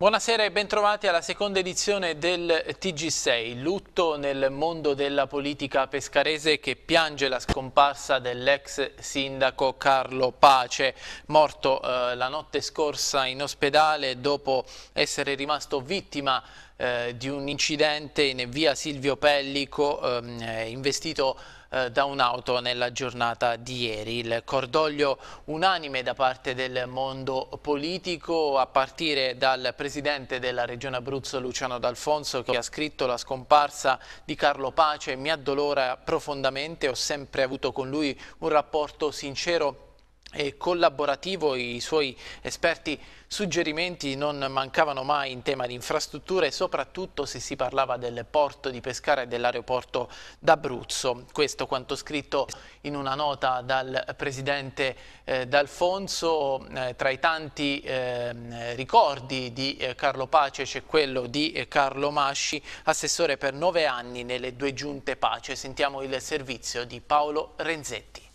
Buonasera e bentrovati alla seconda edizione del TG6, lutto nel mondo della politica pescarese che piange la scomparsa dell'ex sindaco Carlo Pace, morto eh, la notte scorsa in ospedale dopo essere rimasto vittima eh, di un incidente in via Silvio Pellico, eh, investito eh, da un'auto nella giornata di ieri. Il cordoglio unanime da parte del mondo politico a partire dal presidente della regione Abruzzo Luciano D'Alfonso che ha scritto la scomparsa di Carlo Pace mi addolora profondamente, ho sempre avuto con lui un rapporto sincero e collaborativo, i suoi esperti suggerimenti non mancavano mai in tema di infrastrutture, soprattutto se si parlava del porto di Pescara e dell'aeroporto d'Abruzzo. Questo quanto scritto in una nota dal presidente eh, D'Alfonso, eh, tra i tanti eh, ricordi di eh, Carlo Pace c'è quello di eh, Carlo Masci, assessore per nove anni nelle due giunte Pace. Sentiamo il servizio di Paolo Renzetti.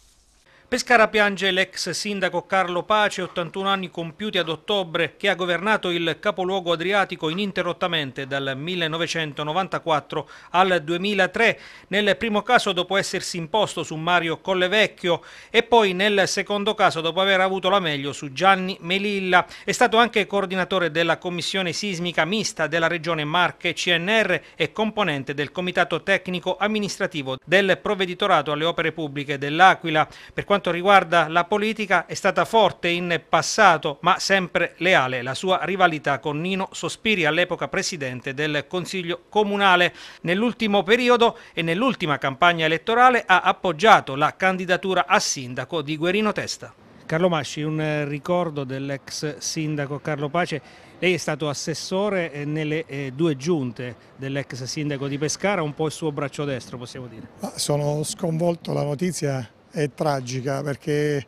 Pescara piange l'ex sindaco Carlo Pace, 81 anni compiuti ad ottobre, che ha governato il capoluogo adriatico ininterrottamente dal 1994 al 2003, nel primo caso dopo essersi imposto su Mario Collevecchio e poi nel secondo caso dopo aver avuto la meglio su Gianni Melilla. È stato anche coordinatore della commissione sismica mista della regione Marche CNR e componente del comitato tecnico amministrativo del provveditorato alle opere pubbliche dell'Aquila. Per quanto quanto riguarda la politica è stata forte in passato ma sempre leale la sua rivalità con Nino Sospiri all'epoca presidente del Consiglio Comunale. Nell'ultimo periodo e nell'ultima campagna elettorale ha appoggiato la candidatura a sindaco di Guerino Testa. Carlo Masci, un ricordo dell'ex sindaco Carlo Pace. Lei è stato assessore eh, nelle eh, due giunte dell'ex sindaco di Pescara, un po' il suo braccio destro possiamo dire. Sono sconvolto la notizia è tragica perché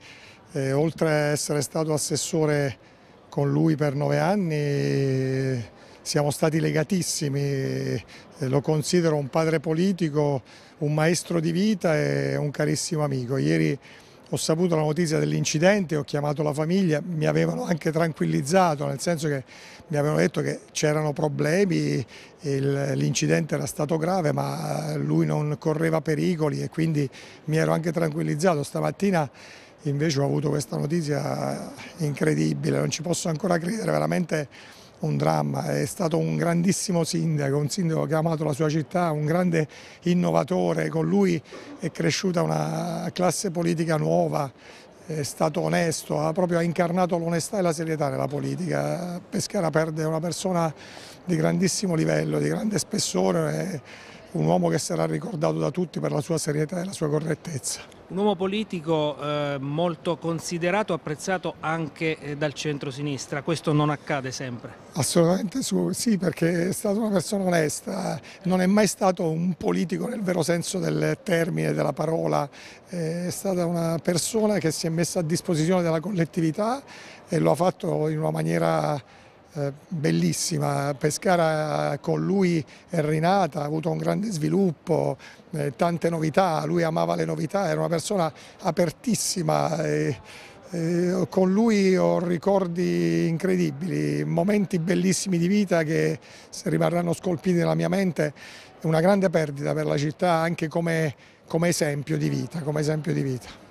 eh, oltre a essere stato assessore con lui per nove anni siamo stati legatissimi, eh, lo considero un padre politico, un maestro di vita e un carissimo amico. Ieri ho saputo la notizia dell'incidente, ho chiamato la famiglia, mi avevano anche tranquillizzato, nel senso che mi avevano detto che c'erano problemi, l'incidente era stato grave ma lui non correva pericoli e quindi mi ero anche tranquillizzato. Stamattina invece ho avuto questa notizia incredibile, non ci posso ancora credere, veramente un dramma, è stato un grandissimo sindaco, un sindaco che ha amato la sua città, un grande innovatore, con lui è cresciuta una classe politica nuova, è stato onesto, ha proprio incarnato l'onestà e la serietà nella politica. Pescara perde una persona di grandissimo livello, di grande spessore un uomo che sarà ricordato da tutti per la sua serietà e la sua correttezza. Un uomo politico eh, molto considerato, apprezzato anche eh, dal centro-sinistra, questo non accade sempre? Assolutamente sì, perché è stata una persona onesta, non è mai stato un politico nel vero senso del termine, della parola, eh, è stata una persona che si è messa a disposizione della collettività e lo ha fatto in una maniera eh, bellissima, Pescara con lui è rinata, ha avuto un grande sviluppo, eh, tante novità, lui amava le novità, era una persona apertissima. E, eh, con lui ho ricordi incredibili, momenti bellissimi di vita che rimarranno scolpiti nella mia mente, una grande perdita per la città anche come, come esempio di vita. Come esempio di vita.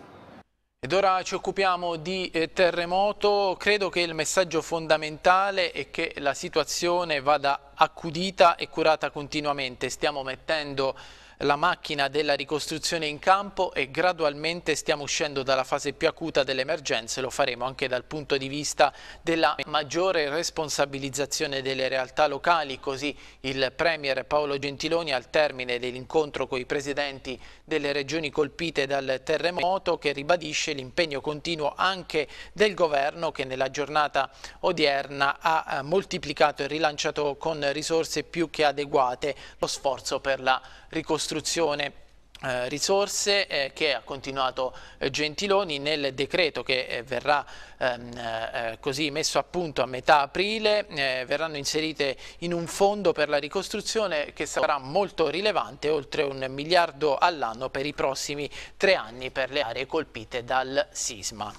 Ed ora ci occupiamo di eh, terremoto, credo che il messaggio fondamentale è che la situazione vada accudita e curata continuamente, stiamo mettendo la macchina della ricostruzione in campo e gradualmente stiamo uscendo dalla fase più acuta delle emergenze, lo faremo anche dal punto di vista della maggiore responsabilizzazione delle realtà locali, così il Premier Paolo Gentiloni al termine dell'incontro con i presidenti delle regioni colpite dal terremoto che ribadisce l'impegno continuo anche del governo che nella giornata odierna ha eh, moltiplicato e rilanciato con risorse più che adeguate lo sforzo per la ricostruzione ricostruzione eh, risorse eh, che ha continuato eh, Gentiloni nel decreto che eh, verrà ehm, eh, eh, così messo a punto a metà aprile verranno inserite in un fondo per la ricostruzione che sarà molto rilevante oltre un miliardo all'anno per i prossimi tre anni per le aree colpite dal sisma.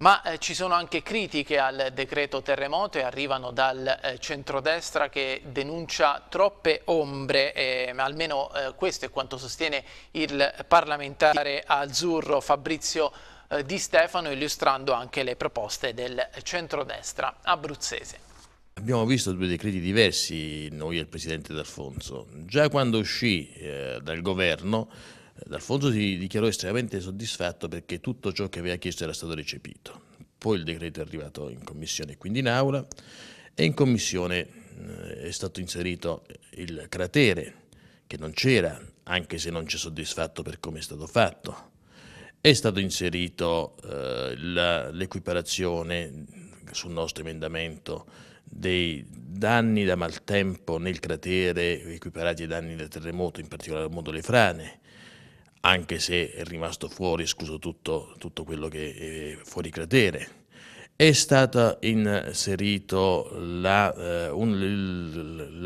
Ma eh, ci sono anche critiche al decreto terremoto e arrivano dal eh, centrodestra che denuncia troppe ombre, eh, almeno questo è quanto sostiene il parlamentare azzurro Fabrizio eh, Di Stefano illustrando anche le proposte del centrodestra abruzzese. Abbiamo visto due decreti diversi noi e il presidente D'Alfonso. Già quando uscì eh, dal governo D'Alfonso si dichiarò estremamente soddisfatto perché tutto ciò che aveva chiesto era stato recepito. Poi il decreto è arrivato in commissione e quindi in aula e in commissione eh, è stato inserito il cratere che non c'era, anche se non c'è soddisfatto per come è stato fatto. È stato inserito eh, l'equiparazione sul nostro emendamento dei danni da maltempo nel cratere equiparati ai danni del terremoto, in particolar modo le frane anche se è rimasto fuori, scuso tutto, tutto quello che è fuori cratere. È stato inserito la, uh, un,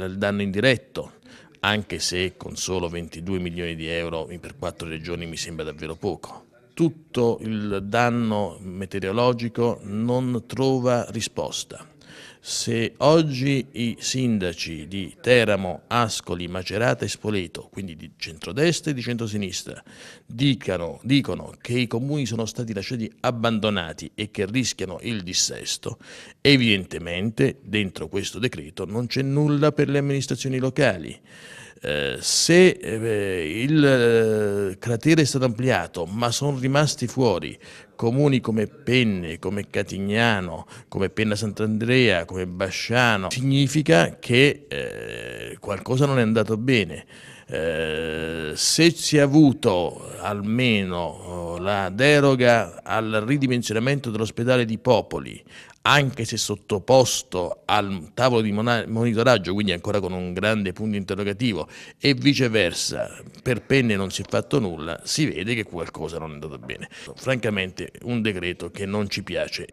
il danno indiretto, anche se con solo 22 milioni di euro per quattro regioni mi sembra davvero poco. Tutto il danno meteorologico non trova risposta. Se oggi i sindaci di Teramo, Ascoli, Macerata e Spoleto, quindi di centrodestra e di centrosinistra, dicano, dicono che i comuni sono stati lasciati abbandonati e che rischiano il dissesto, evidentemente dentro questo decreto non c'è nulla per le amministrazioni locali. Eh, se eh, il eh, cratere è stato ampliato ma sono rimasti fuori comuni come Penne, come Catignano, come Penna Sant'Andrea, come Basciano, significa che eh, qualcosa non è andato bene. Eh, se si è avuto almeno oh, la deroga al ridimensionamento dell'ospedale di Popoli, anche se sottoposto al tavolo di monitoraggio, quindi ancora con un grande punto interrogativo, e viceversa, per penne non si è fatto nulla, si vede che qualcosa non è andato bene. Francamente un decreto che non ci piace.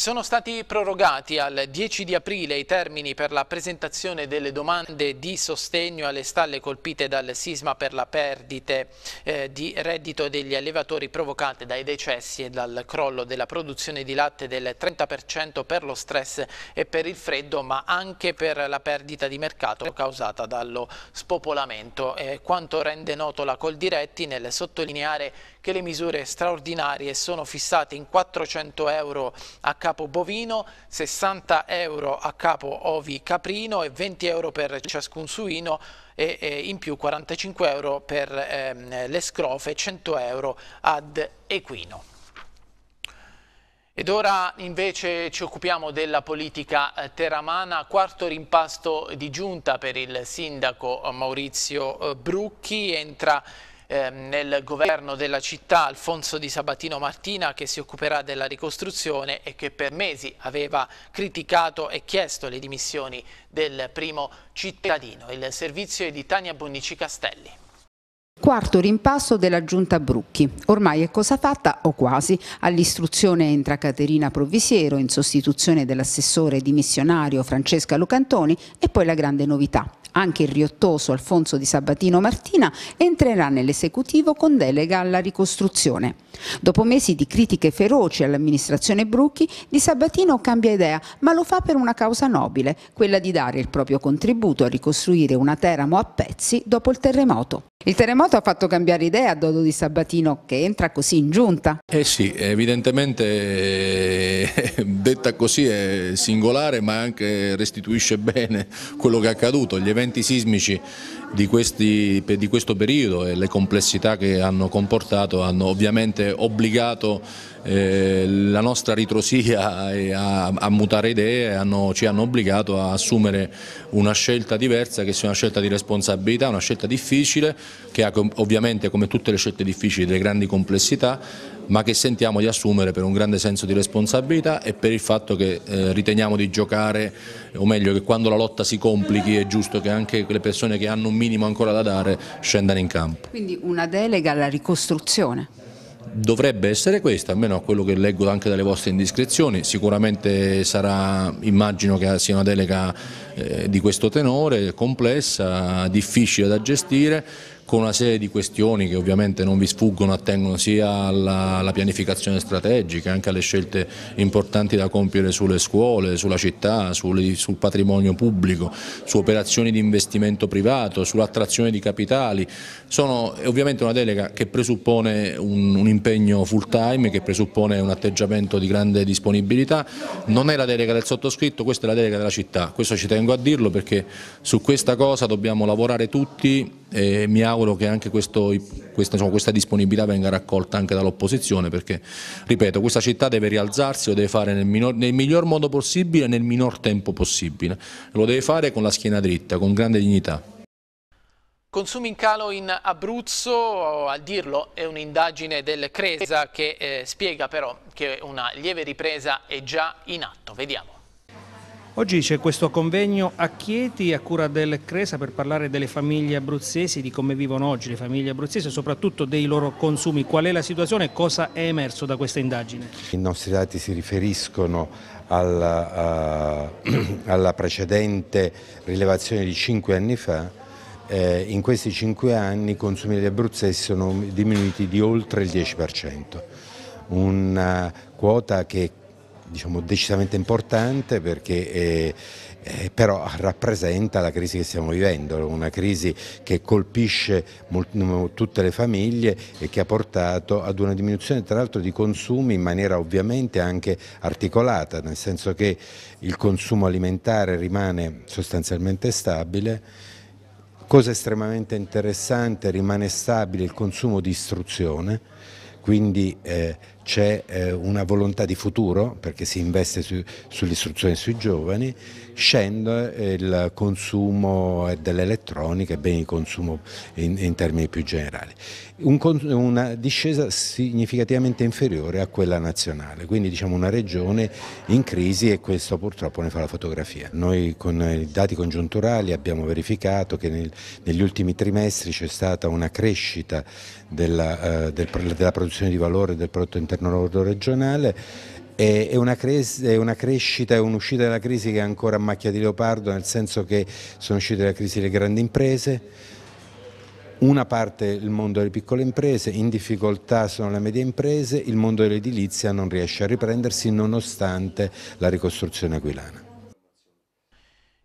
Sono stati prorogati al 10 di aprile i termini per la presentazione delle domande di sostegno alle stalle colpite dal sisma per la perdite eh, di reddito degli allevatori provocate dai decessi e dal crollo della produzione di latte del 30% per lo stress e per il freddo, ma anche per la perdita di mercato causata dallo spopolamento. Eh, quanto rende noto la Coldiretti nel sottolineare che le misure straordinarie sono fissate in 400 euro a capo capo bovino, 60 euro a capo ovi caprino e 20 euro per ciascun suino e, in più 45 euro per ehm, le scrofe e 100 euro ad equino. Ed ora invece ci occupiamo della politica eh, teramana, quarto rimpasto di giunta per il sindaco Maurizio eh, Brucchi, entra Ehm, nel governo della città Alfonso Di Sabatino Martina che si occuperà della ricostruzione e che per mesi aveva criticato e chiesto le dimissioni del primo cittadino. Il servizio è di Tania Bonnici Castelli. Quarto rimpasto della giunta Brucchi. Ormai è cosa fatta o quasi. All'istruzione entra Caterina Provisiero in sostituzione dell'assessore dimissionario Francesca Lucantoni e poi la grande novità. Anche il riottoso Alfonso di Sabatino Martina entrerà nell'esecutivo con delega alla ricostruzione. Dopo mesi di critiche feroci all'amministrazione Brucchi, Di Sabatino cambia idea, ma lo fa per una causa nobile, quella di dare il proprio contributo a ricostruire una Teramo a pezzi dopo il terremoto. Il terremoto ha fatto cambiare idea a Dodo di Sabatino che entra così in giunta. Eh sì, evidentemente eh, detta così è singolare ma anche restituisce bene quello che è accaduto. Gli eventi sismici di, questi, di questo periodo e le complessità che hanno comportato hanno ovviamente obbligato eh, la nostra ritrosia a, a mutare idee hanno, ci hanno obbligato a assumere una scelta diversa che sia una scelta di responsabilità, una scelta difficile che ha ovviamente come tutte le scelte difficili delle grandi complessità ma che sentiamo di assumere per un grande senso di responsabilità e per il fatto che eh, riteniamo di giocare, o meglio che quando la lotta si complichi è giusto che anche le persone che hanno un minimo ancora da dare scendano in campo. Quindi una delega alla ricostruzione? dovrebbe essere questa, almeno a quello che leggo anche dalle vostre indiscrezioni, sicuramente sarà, immagino che sia una delega eh, di questo tenore, complessa, difficile da gestire, con una serie di questioni che ovviamente non vi sfuggono, attengono sia alla, alla, pianificazione strategica, anche alle scelte importanti da compiere sulle scuole, sulla città, sulle, sul patrimonio pubblico, su operazioni di investimento privato, sull'attrazione di capitali. Sono ovviamente una delega che presuppone un, un impegno full time, che presuppone un atteggiamento di grande disponibilità. Non è la delega del sottoscritto, questa è la delega della città, questo ci tengo a dirlo perché su questa cosa dobbiamo lavorare tutti e mi auguro che anche questo, questa, diciamo, questa, disponibilità venga raccolta anche dall'opposizione perché, ripeto, questa città deve rialzarsi, lo deve fare nel, minor, nel miglior modo possibile e nel minor tempo possibile, lo deve fare con la schiena dritta, con grande dignità. Consumi in calo in Abruzzo, a dirlo è un'indagine del Cresa che eh, spiega però che una lieve ripresa è già in atto. Vediamo. Oggi c'è questo convegno a Chieti a cura del Cresa per parlare delle famiglie abruzzesi, di come vivono oggi le famiglie abruzzesi e soprattutto dei loro consumi. Qual è la situazione e cosa è emerso da questa indagine? I nostri dati si riferiscono alla, uh, eh, alla precedente rilevazione di cinque anni fa. Eh, in questi cinque anni i consumi degli abruzzesi sono diminuiti di oltre il 10%, una quota che è diciamo, decisamente importante perché eh, eh, però rappresenta la crisi che stiamo vivendo, una crisi che colpisce tutte le famiglie e che ha portato ad una diminuzione tra l'altro di consumi in maniera ovviamente anche articolata, nel senso che il consumo alimentare rimane sostanzialmente stabile, cosa estremamente interessante rimane stabile il consumo di istruzione, quindi eh, c'è eh, una volontà di futuro perché si investe su, sull'istruzione sui giovani scende il consumo dell'elettronica e il consumo in, in, termini più generali. Un, una discesa significativamente inferiore a quella nazionale, quindi diciamo una regione in crisi e questo purtroppo ne fa la fotografia. Noi con i dati congiunturali abbiamo verificato che nel, negli ultimi trimestri c'è stata una crescita della, eh, del, della produzione di valore del prodotto interno lordo regionale è una, è una crescita, e un'uscita dalla crisi che è ancora a macchia di leopardo, nel senso che sono uscite dalla crisi le grandi imprese, una parte il mondo delle piccole imprese, in difficoltà sono le medie imprese, il mondo dell'edilizia non riesce a riprendersi nonostante la ricostruzione aquilana.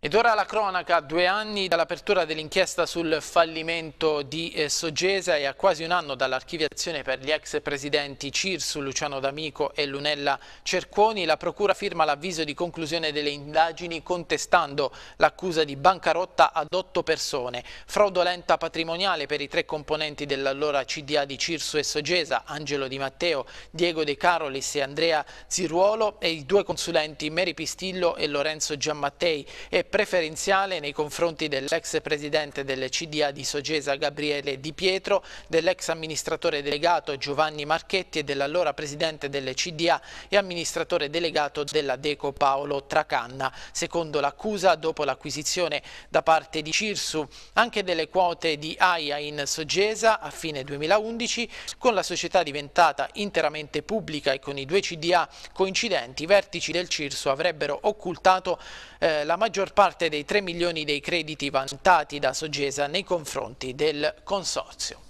Ed ora la cronaca, due anni dall'apertura dell'inchiesta sul fallimento di eh, Sogesa e a quasi un anno dall'archiviazione per gli ex presidenti Cirsu, Luciano D'Amico e Lunella Cerconi, la procura firma l'avviso di conclusione delle indagini contestando l'accusa di bancarotta ad otto persone, fraudolenta patrimoniale per i tre componenti dell'allora CDA di Cirsu e Sogesa, Angelo Di Matteo, Diego De Carolis e Andrea Ziruolo e i due consulenti Mary Pistillo e Lorenzo Giammattei e preferenziale nei confronti dell'ex presidente delle CDA di Sogesa Gabriele Di Pietro, dell'ex amministratore delegato Giovanni Marchetti e dell'allora presidente delle CDA e amministratore delegato della Deco Paolo Tracanna. Secondo l'accusa, dopo l'acquisizione da parte di Cirsu anche delle quote di AIA in Sogesa a fine 2011, con la società diventata interamente pubblica e con i due CDA coincidenti, i vertici del Cirsu avrebbero occultato eh, la maggior parte dei 3 milioni dei crediti vantati da Sogesa nei confronti del consorzio.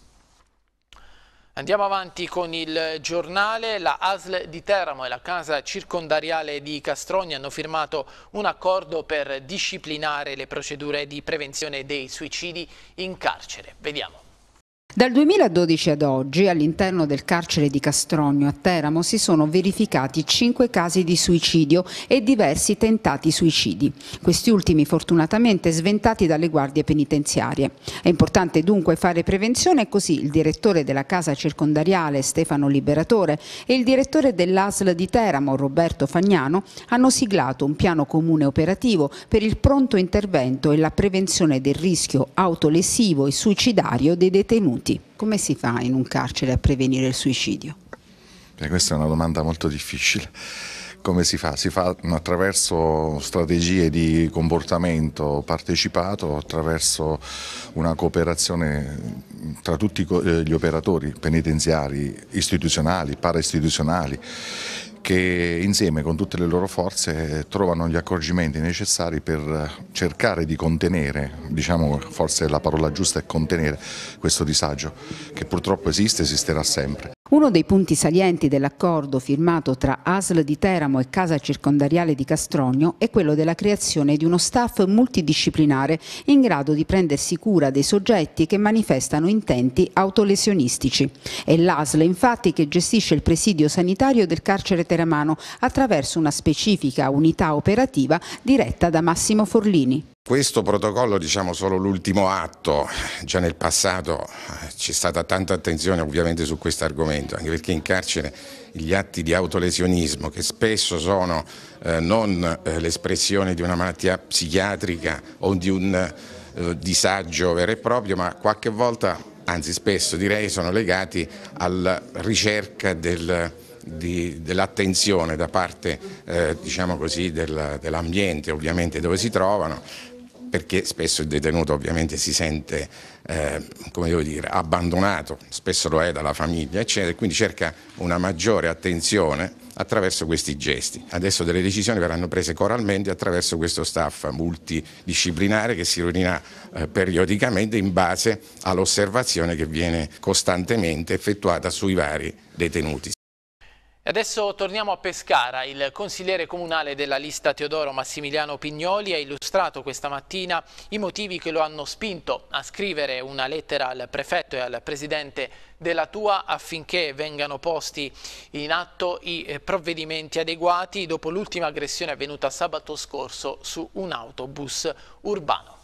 Andiamo avanti con il giornale, la ASL di Teramo e la casa circondariale di Castrogni hanno firmato un accordo per disciplinare le procedure di prevenzione dei suicidi in carcere. Vediamo. Dal 2012 ad oggi all'interno del carcere di Castrogno a Teramo si sono verificati 5 casi di suicidio e diversi tentati suicidi, questi ultimi fortunatamente sventati dalle guardie penitenziarie. È importante dunque fare prevenzione così il direttore della casa circondariale Stefano Liberatore e il direttore dell'ASL di Teramo Roberto Fagnano hanno siglato un piano comune operativo per il pronto intervento e la prevenzione del rischio autolesivo e suicidario dei detenuti detenuti. Come si fa in un carcere a prevenire il suicidio? E eh, questa è una domanda molto difficile. Come si fa? Si fa attraverso strategie di comportamento partecipato, attraverso una cooperazione tra tutti eh, gli operatori penitenziari, istituzionali, paraistituzionali, che insieme con tutte le loro forze eh, trovano gli accorgimenti necessari per eh, cercare di contenere, diciamo forse la parola giusta è contenere questo disagio che purtroppo esiste e esisterà sempre. Uno dei punti salienti dell'accordo firmato tra ASL di Teramo e Casa Circondariale di Castrogno è quello della creazione di uno staff multidisciplinare in grado di prendersi cura dei soggetti che manifestano intenti autolesionistici. È l'ASL infatti che gestisce il presidio sanitario del carcere teramano attraverso una specifica unità operativa diretta da Massimo Forlini. Questo protocollo, diciamo solo l'ultimo atto, già nel passato eh, c'è stata tanta attenzione ovviamente su questo argomento, anche perché in carcere gli atti di autolesionismo, che spesso sono eh, non eh, l'espressione di una malattia psichiatrica o di un eh, disagio vero e proprio, ma qualche volta, anzi spesso direi, sono legati alla ricerca del, dell'attenzione da parte eh, diciamo dell'ambiente ovviamente dove si trovano perché spesso il detenuto ovviamente si sente eh, come devo dire, abbandonato, spesso lo è dalla famiglia, eccetera, e quindi cerca una maggiore attenzione attraverso questi gesti. Adesso delle decisioni verranno prese coralmente attraverso questo staff multidisciplinare che si riunirà eh, periodicamente in base all'osservazione che viene costantemente effettuata sui vari detenuti adesso torniamo a Pescara. Il consigliere comunale della lista Teodoro Massimiliano Pignoli ha illustrato questa mattina i motivi che lo hanno spinto a scrivere una lettera al prefetto e al presidente della Tua affinché vengano posti in atto i eh, provvedimenti adeguati dopo l'ultima aggressione avvenuta sabato scorso su un autobus urbano.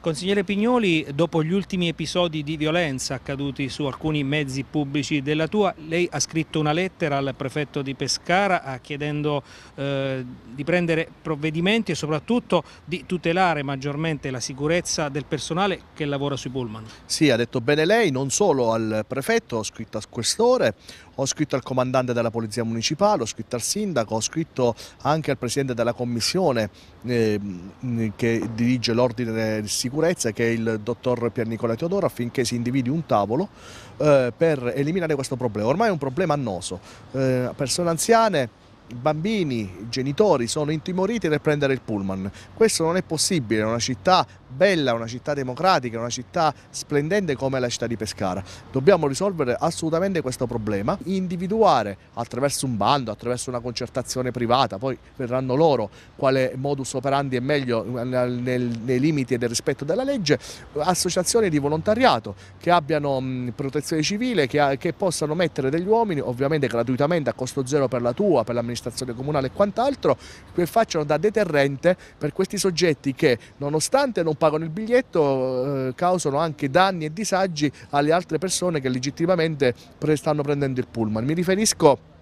Consigliere Pignoli, dopo gli ultimi episodi di violenza accaduti su alcuni mezzi pubblici della tua, lei ha scritto una lettera al prefetto di Pescara eh, chiedendo eh, di prendere provvedimenti e soprattutto di tutelare maggiormente la sicurezza del personale che lavora sui pullman. Sì, ha detto bene lei, non solo al prefetto, ho scritto a questore, ho scritto al comandante della Polizia Municipale, ho scritto al sindaco, ho scritto anche al presidente della commissione eh, che dirige l'ordine di sicurezza che è il dottor Pier Nicola Teodoro affinché si individui un tavolo eh, per eliminare questo problema. Ormai è un problema annoso. Eh, persone anziane bambini, genitori sono intimoriti nel prendere il pullman. Questo non è possibile in una città bella, una città democratica, una città splendente come la città di Pescara. Dobbiamo risolvere assolutamente questo problema, individuare attraverso un bando, attraverso una concertazione privata, poi verranno loro quale modus operandi è meglio nel, nei limiti e del rispetto della legge, associazioni di volontariato che abbiano protezione civile, che, che possano mettere degli uomini, ovviamente gratuitamente a costo zero per la tua, per l'amministrazione, amministrazione comunale e quant'altro, che facciano da deterrente per questi soggetti che nonostante non pagano il biglietto eh, causano anche danni e disagi alle altre persone che legittimamente stanno prendendo il pullman. Mi riferisco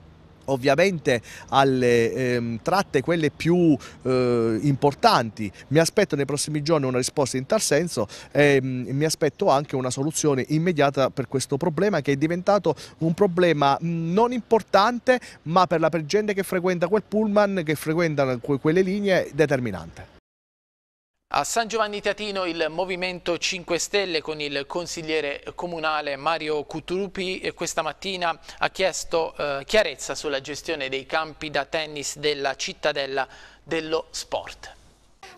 ovviamente alle ehm, tratte quelle più eh, importanti. Mi aspetto nei prossimi giorni una risposta in tal senso ehm, e ehm, mi aspetto anche una soluzione immediata per questo problema che è diventato un problema mm, non importante ma per la gente che frequenta quel pullman, che frequenta que quelle linee determinante. A San Giovanni Teatino il Movimento 5 Stelle con il consigliere comunale Mario Cutrupi eh, questa mattina ha chiesto eh, chiarezza sulla gestione dei campi da tennis della cittadella dello sport.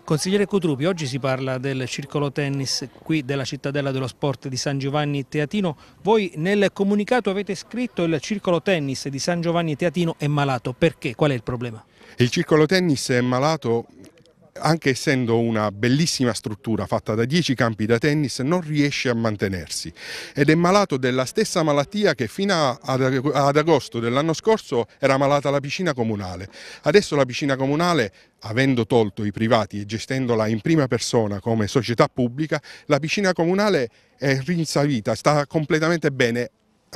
Consigliere Cutrupi, oggi si parla del circolo tennis qui della cittadella dello sport di San Giovanni Teatino. Voi nel comunicato avete scritto il circolo tennis di San Giovanni Teatino è malato. Perché? Qual è il problema? Il circolo tennis è malato anche essendo una bellissima struttura fatta da 10 campi da tennis, non riesce a mantenersi ed è malato della stessa malattia che fino ad agosto dell'anno scorso era malata la piscina comunale. Adesso la piscina comunale avendo tolto i privati e gestendola in prima persona come società pubblica, la piscina comunale è rinsavita, sta completamente bene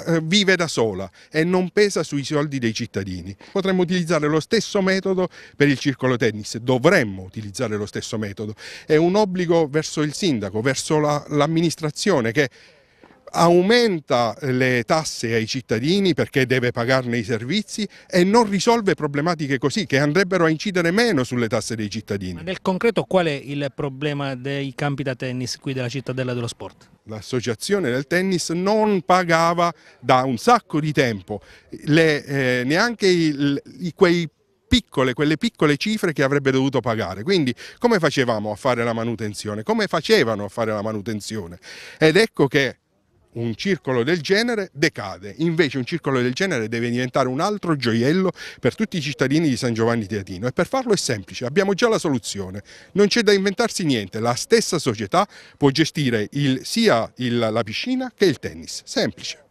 eh, vive da sola e non pesa sui soldi dei cittadini. Potremmo utilizzare lo stesso metodo per il circolo tennis, dovremmo utilizzare lo stesso metodo. È un obbligo verso il sindaco, verso l'amministrazione la, che aumenta le tasse ai cittadini perché deve pagarne i servizi e non risolve problematiche così che andrebbero a incidere meno sulle tasse dei cittadini. Ma nel concreto qual è il problema dei campi da tennis qui della cittadella dello sport? L'associazione del tennis non pagava da un sacco di tempo le, eh, neanche il, i, quei piccole, quelle piccole cifre che avrebbe dovuto pagare. Quindi come facevamo a fare la manutenzione? Come facevano a fare la manutenzione? Ed ecco che un circolo del genere decade, invece un circolo del genere deve diventare un altro gioiello per tutti i cittadini di San Giovanni Teatino e per farlo è semplice, abbiamo già la soluzione, non c'è da inventarsi niente, la stessa società può gestire il, sia il, la piscina che il tennis, semplice.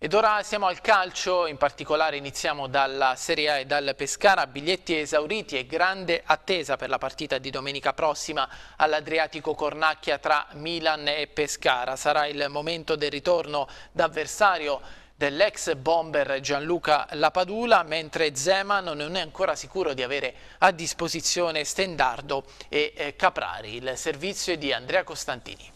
Ed ora siamo al calcio, in particolare iniziamo dalla Serie A e dal Pescara, biglietti esauriti e grande attesa per la partita di domenica prossima all'Adriatico Cornacchia tra Milan e Pescara. Sarà il momento del ritorno d'avversario dell'ex bomber Gianluca Lapadula, mentre Zeman non è ancora sicuro di avere a disposizione Stendardo e eh, Caprari. Il servizio è di Andrea Costantini.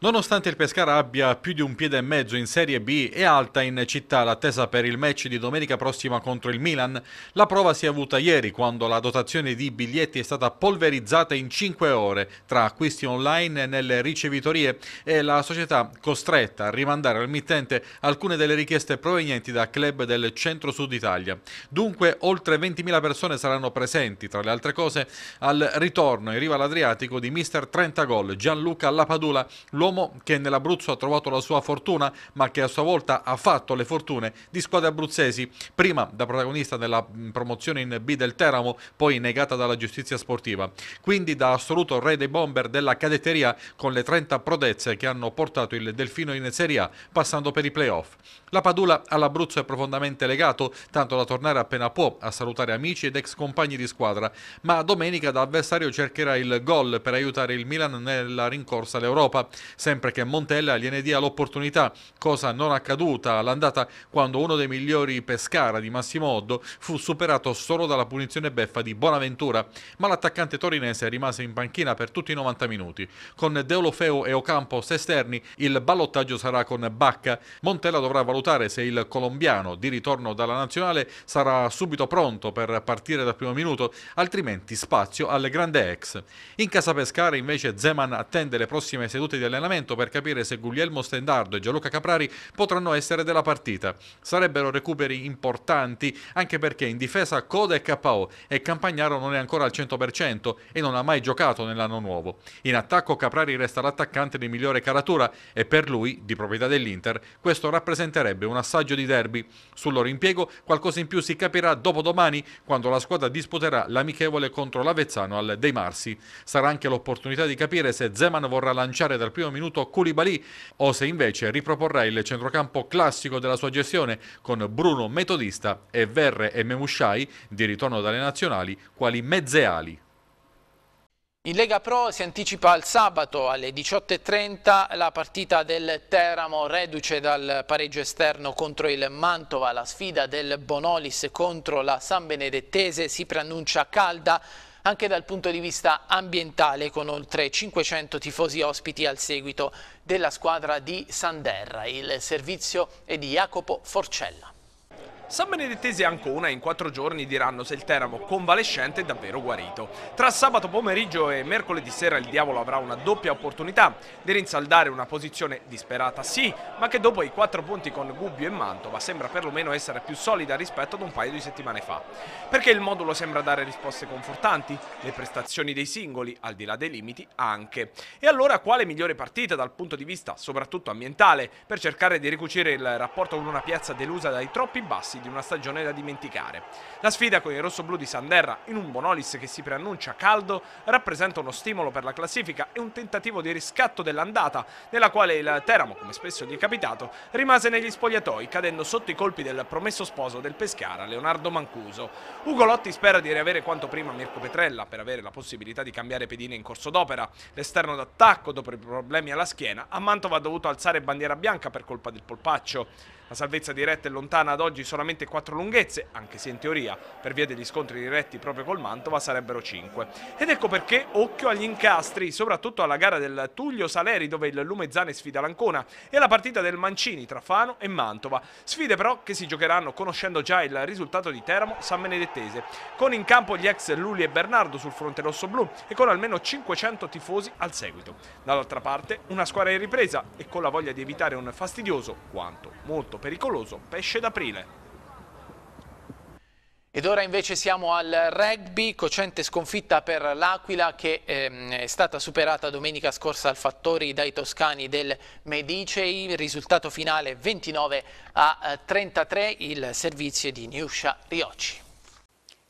Nonostante il Pescara abbia più di un piede e mezzo in Serie B, e alta in città l'attesa per il match di domenica prossima contro il Milan. La prova si è avuta ieri, quando la dotazione di biglietti è stata polverizzata in 5 ore tra acquisti online nelle ricevitorie e la società costretta a rimandare al mittente alcune delle richieste provenienti da club del centro-sud Italia. Dunque, oltre 20.000 persone saranno presenti, tra le altre cose, al ritorno in riva all'Adriatico di mister 30 gol Gianluca Lapadula, l'uomo l'uomo che nell'Abruzzo ha trovato la sua fortuna, ma che a sua volta ha fatto le fortune di squadre abruzzesi, prima da protagonista della promozione in B del Teramo, poi negata dalla giustizia sportiva. Quindi da assoluto re dei bomber della cadetteria con le 30 prodezze che hanno portato il Delfino in Serie A, passando per i playoff. La Padula all'Abruzzo è profondamente legato, tanto da tornare appena può a salutare amici ed ex compagni di squadra, ma domenica da avversario cercherà il gol per aiutare il Milan nella rincorsa all'Europa sempre che Montella gliene dia l'opportunità, cosa non accaduta all'andata quando uno dei migliori Pescara di Massimo Oddo fu superato solo dalla punizione beffa di Bonaventura, ma l'attaccante torinese rimase in panchina per tutti i 90 minuti. Con Deolofeo e Ocampos esterni il ballottaggio sarà con Bacca. Montella dovrà valutare se il colombiano di ritorno dalla nazionale sarà subito pronto per partire dal primo minuto, altrimenti spazio al grande ex. In casa Pescara invece Zeman attende le prossime sedute di allenamento allenamento per capire se Guglielmo Stendardo e Gianluca Caprari potranno essere della partita. Sarebbero recuperi importanti anche perché in difesa Coda e KO e Campagnaro non è ancora al 100% e non ha mai giocato nell'anno nuovo. In attacco Caprari resta l'attaccante di migliore caratura e per lui, di proprietà dell'Inter, questo rappresenterebbe un assaggio di derby. Sul loro impiego qualcosa in più si capirà dopodomani quando la squadra disputerà l'amichevole contro l'Avezzano al Dei Marsi. Sarà anche l'opportunità di capire se Zeman vorrà lanciare dal primo minuto minuto Koulibaly. se invece riproporrà il centrocampo classico della sua gestione con Bruno Metodista e Verre e Memushai di ritorno dalle nazionali quali mezze ali. In Lega Pro si anticipa al sabato alle 18.30 la partita del Teramo reduce dal pareggio esterno contro il Mantova, la sfida del Bonolis contro la San Benedettese si preannuncia calda anche dal punto di vista ambientale con oltre 500 tifosi ospiti al seguito della squadra di Sanderra. Il servizio è di Jacopo Forcella. San Benedettese e Ancona in quattro giorni diranno se il Teramo convalescente è davvero guarito. Tra sabato pomeriggio e mercoledì sera il Diavolo avrà una doppia opportunità di rinsaldare una posizione disperata sì, ma che dopo i quattro punti con Gubbio e Mantova sembra perlomeno essere più solida rispetto ad un paio di settimane fa. Perché il modulo sembra dare risposte confortanti, le prestazioni dei singoli, al di là dei limiti, anche. E allora quale migliore partita dal punto di vista soprattutto ambientale per cercare di ricucire il rapporto con una piazza delusa dai troppi bassi ragazzi di una stagione da dimenticare. La sfida con i rossoblù di Sanderra in un Bonolis che si preannuncia caldo rappresenta uno stimolo per la classifica e un tentativo di riscatto dell'andata nella quale il Teramo, come spesso gli è capitato, rimase negli spogliatoi cadendo sotto i colpi del promesso sposo del Pescara, Leonardo Mancuso. Ugolotti spera di riavere quanto prima Mirko Petrella per avere la possibilità di cambiare pedine in corso d'opera. L'esterno d'attacco, dopo i problemi alla schiena, a Mantova ha dovuto alzare bandiera bianca per colpa del polpaccio. La salvezza diretta è lontana ad oggi solamente 4 lunghezze, anche se in teoria per via degli scontri diretti proprio col Mantova sarebbero 5. Ed ecco perché occhio agli incastri, soprattutto alla gara del Tullio Saleri dove il Lumezzane sfida l'Ancona e alla partita del Mancini tra Fano e Mantova. Sfide però che si giocheranno conoscendo già il risultato di Teramo San Benedettese, con in campo gli ex Luli e Bernardo sul fronte rosso-blu e con almeno 500 tifosi al seguito. Dall'altra parte una squadra in ripresa e con la voglia di evitare un fastidioso quanto molto molto pericoloso pesce d'aprile. Ed ora invece siamo al rugby, cocente sconfitta per l'Aquila che ehm, è stata superata domenica scorsa al Fattori dai toscani del Medicei, risultato finale 29 a 33, eh, il servizio di Niuscia Riocci.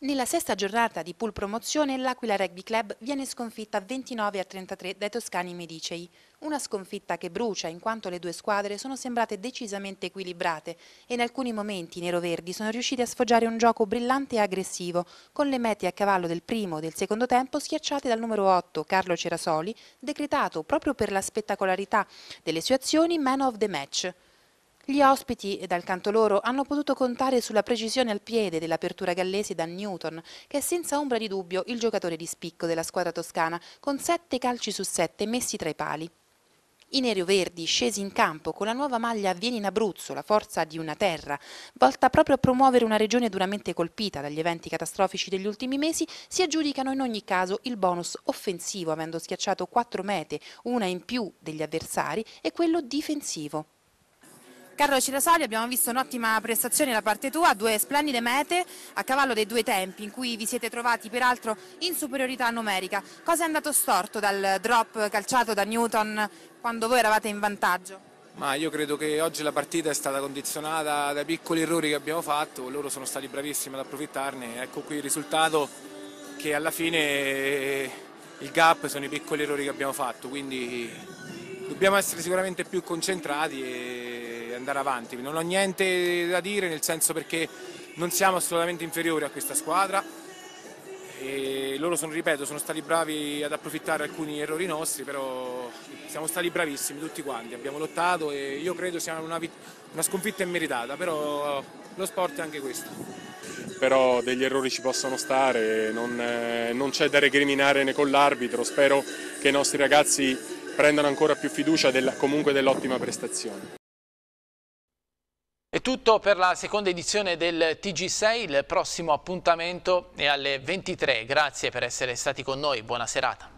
Nella sesta giornata di pool promozione l'Aquila Rugby Club viene sconfitta 29 a 33 dai toscani Medicei. Una sconfitta che brucia in quanto le due squadre sono sembrate decisamente equilibrate e in alcuni momenti i neroverdi sono riusciti a sfoggiare un gioco brillante e aggressivo con le mete a cavallo del primo e del secondo tempo schiacciate dal numero 8 Carlo Cerasoli, decretato proprio per la spettacolarità delle sue azioni man of the match. Gli ospiti, dal canto loro, hanno potuto contare sulla precisione al piede dell'apertura gallese da Newton, che è senza ombra di dubbio il giocatore di spicco della squadra toscana, con sette calci su sette messi tra i pali. I neroverdi, scesi in campo con la nuova maglia Vieni in Abruzzo, la forza di una terra, volta proprio a promuovere una regione duramente colpita dagli eventi catastrofici degli ultimi mesi, si aggiudicano in ogni caso il bonus offensivo, avendo schiacciato quattro mete, una in più degli avversari, e quello difensivo. Carlo Cirasoli abbiamo visto un'ottima prestazione da parte tua, due splendide mete a cavallo dei due tempi in cui vi siete trovati peraltro in superiorità numerica. Cosa è andato storto dal drop calciato da Newton quando voi eravate in vantaggio? Ma io credo che oggi la partita è stata condizionata dai piccoli errori che abbiamo fatto, loro sono stati bravissimi ad approfittarne, ecco qui il risultato che alla fine eh, il gap sono i piccoli errori che abbiamo fatto, quindi dobbiamo essere sicuramente più concentrati e andare avanti. Non ho niente da dire nel senso perché non siamo assolutamente inferiori a questa squadra. E loro sono, ripeto, sono stati bravi ad approfittare alcuni errori nostri, però siamo stati bravissimi tutti quanti, abbiamo lottato e io credo sia una, una sconfitta immeritata, però lo sport è anche questo però degli errori ci possono stare, non, eh, non c'è da recriminare né con l'arbitro, spero che i nostri ragazzi prendano ancora più fiducia della, comunque dell'ottima prestazione. È tutto per la seconda edizione del TG6, il prossimo appuntamento è alle 23. Grazie per essere stati con noi, buona serata.